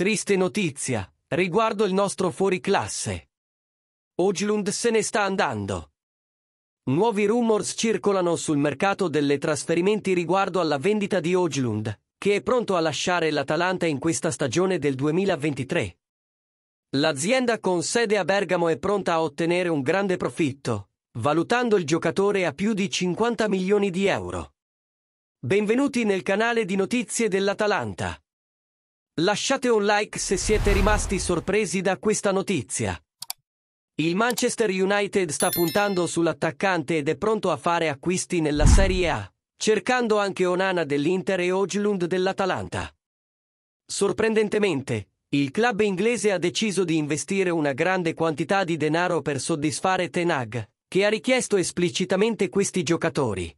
Triste notizia, riguardo il nostro fuoriclasse. Oglund se ne sta andando. Nuovi rumors circolano sul mercato delle trasferimenti riguardo alla vendita di Oglund, che è pronto a lasciare l'Atalanta in questa stagione del 2023. L'azienda con sede a Bergamo è pronta a ottenere un grande profitto, valutando il giocatore a più di 50 milioni di euro. Benvenuti nel canale di notizie dell'Atalanta. Lasciate un like se siete rimasti sorpresi da questa notizia. Il Manchester United sta puntando sull'attaccante ed è pronto a fare acquisti nella Serie A, cercando anche Onana dell'Inter e Ojlund dell'Atalanta. Sorprendentemente, il club inglese ha deciso di investire una grande quantità di denaro per soddisfare Tenag, che ha richiesto esplicitamente questi giocatori.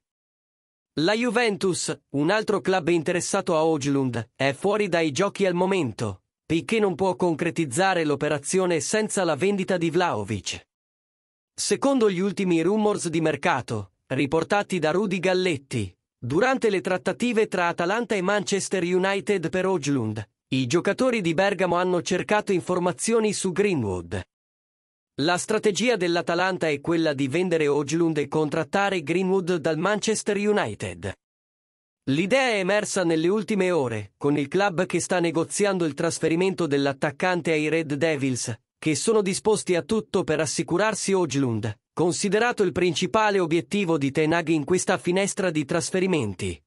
La Juventus, un altro club interessato a Oglund, è fuori dai giochi al momento, Piqué non può concretizzare l'operazione senza la vendita di Vlaovic. Secondo gli ultimi rumors di mercato, riportati da Rudy Galletti, durante le trattative tra Atalanta e Manchester United per Oglund, i giocatori di Bergamo hanno cercato informazioni su Greenwood, la strategia dell'Atalanta è quella di vendere Oglund e contrattare Greenwood dal Manchester United. L'idea è emersa nelle ultime ore, con il club che sta negoziando il trasferimento dell'attaccante ai Red Devils, che sono disposti a tutto per assicurarsi Oglund, considerato il principale obiettivo di Tenag in questa finestra di trasferimenti.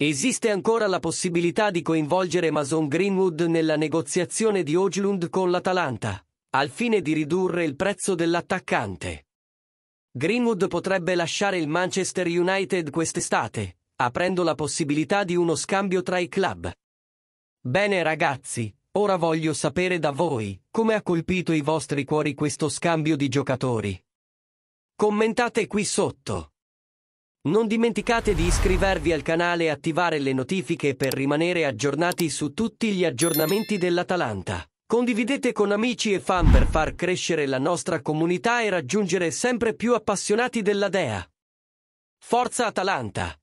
Esiste ancora la possibilità di coinvolgere Mason Greenwood nella negoziazione di Oglund con l'Atalanta, al fine di ridurre il prezzo dell'attaccante. Greenwood potrebbe lasciare il Manchester United quest'estate, aprendo la possibilità di uno scambio tra i club. Bene ragazzi, ora voglio sapere da voi come ha colpito i vostri cuori questo scambio di giocatori. Commentate qui sotto. Non dimenticate di iscrivervi al canale e attivare le notifiche per rimanere aggiornati su tutti gli aggiornamenti dell'Atalanta. Condividete con amici e fan per far crescere la nostra comunità e raggiungere sempre più appassionati della DEA. Forza Atalanta!